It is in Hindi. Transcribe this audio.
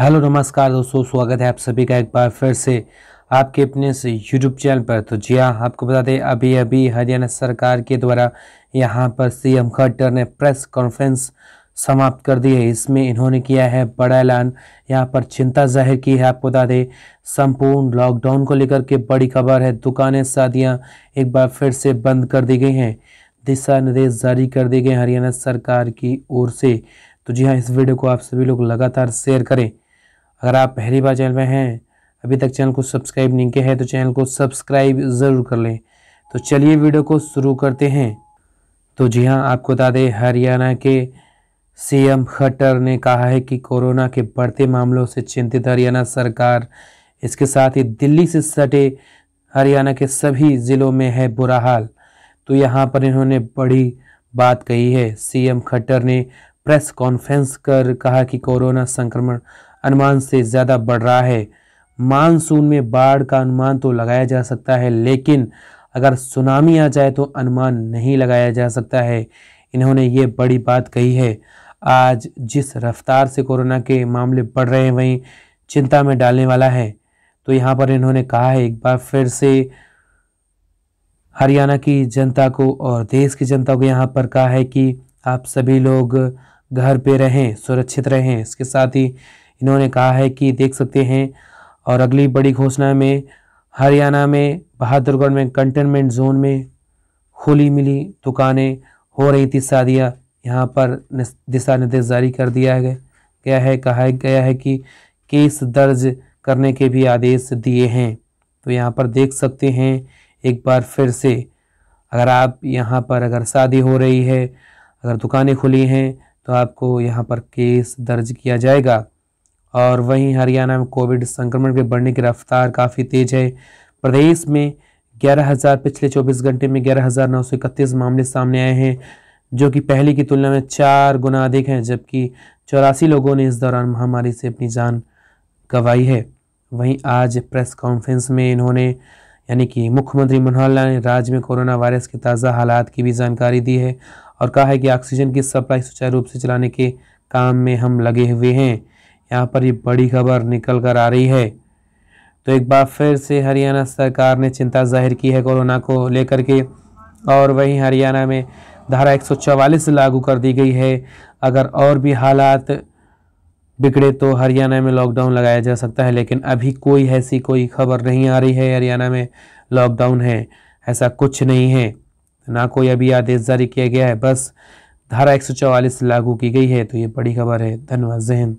हेलो नमस्कार दोस्तों स्वागत है आप सभी का एक बार फिर से आपके अपने इस यूट्यूब चैनल पर तो जी हाँ आपको बता दें अभी अभी हरियाणा सरकार के द्वारा यहाँ पर सीएम खट्टर ने प्रेस कॉन्फ्रेंस समाप्त कर दी है इसमें इन्होंने किया है बड़ा ऐलान यहाँ पर चिंता जाहिर की है आपको बता दें संपूर्ण लॉकडाउन को लेकर के बड़ी खबर है दुकानें शादियाँ एक बार फिर से बंद कर दी गई हैं दिशा निर्देश जारी कर दिए गए हरियाणा सरकार की ओर से तो जी हाँ इस वीडियो को आप सभी लोग लगातार शेयर करें अगर आप पहली बार चैनल में हैं अभी तक चैनल को सब्सक्राइब नहीं किया है तो चैनल को सब्सक्राइब ज़रूर कर लें तो चलिए वीडियो को शुरू करते हैं तो जी हाँ आपको बता दें हरियाणा के सीएम खट्टर ने कहा है कि कोरोना के बढ़ते मामलों से चिंतित हरियाणा सरकार इसके साथ ही दिल्ली से सटे हरियाणा के सभी ज़िलों में है बुरा हाल तो यहाँ पर इन्होंने बड़ी बात कही है सीएम खट्टर ने प्रेस कॉन्फ्रेंस कर कहा कि कोरोना संक्रमण अनुमान से ज़्यादा बढ़ रहा है मानसून में बाढ़ का अनुमान तो लगाया जा सकता है लेकिन अगर सुनामी आ जाए तो अनुमान नहीं लगाया जा सकता है इन्होंने ये बड़ी बात कही है आज जिस रफ्तार से कोरोना के मामले बढ़ रहे हैं वहीं चिंता में डालने वाला है तो यहाँ पर इन्होंने कहा है एक बार फिर से हरियाणा की जनता को और देश की जनता को यहाँ पर कहा है कि आप सभी लोग घर पे रहें सुरक्षित रहें इसके साथ ही इन्होंने कहा है कि देख सकते हैं और अगली बड़ी घोषणा में हरियाणा में बहादुरगढ़ में कंटेनमेंट जोन में खुली मिली दुकानें हो रही थी शादियाँ यहाँ पर दिशा निर्देश जारी कर दिया गया गया है कहा गया है कि केस दर्ज करने के भी आदेश दिए हैं तो यहाँ पर देख सकते हैं एक बार फिर से अगर आप यहाँ पर अगर शादी हो रही है अगर दुकानें खुली हैं तो आपको यहाँ पर केस दर्ज किया जाएगा और वहीं हरियाणा में कोविड संक्रमण के बढ़ने की रफ्तार काफ़ी तेज है प्रदेश में ग्यारह हज़ार पिछले चौबीस घंटे में ग्यारह हज़ार नौ सौ इकतीस मामले सामने आए हैं जो कि पहले की तुलना में चार गुना अधिक हैं जबकि चौरासी लोगों ने इस दौरान महामारी से अपनी जान गंवाई है वहीं आज प्रेस कॉन्फ्रेंस में इन्होंने यानी कि मुख्यमंत्री मनोहर लाल ने राज्य में कोरोना वायरस के ताज़ा हालात की भी जानकारी दी है और कहा है कि ऑक्सीजन की सप्लाई सुचारू रूप से चलाने के काम में हम लगे हुए हैं यहाँ पर ये बड़ी खबर निकल कर आ रही है तो एक बार फिर से हरियाणा सरकार ने चिंता जाहिर की है कोरोना को लेकर के और वहीं हरियाणा में धारा 144 लागू कर दी गई है अगर और भी हालात बिगड़े तो हरियाणा में लॉकडाउन लगाया जा सकता है लेकिन अभी कोई ऐसी कोई खबर नहीं आ रही है हरियाणा में लॉकडाउन है ऐसा कुछ नहीं है ना कोई अभी आदेश जारी किया गया है बस धारा 144 लागू की गई है तो ये बड़ी खबर है धन्यवाद जहन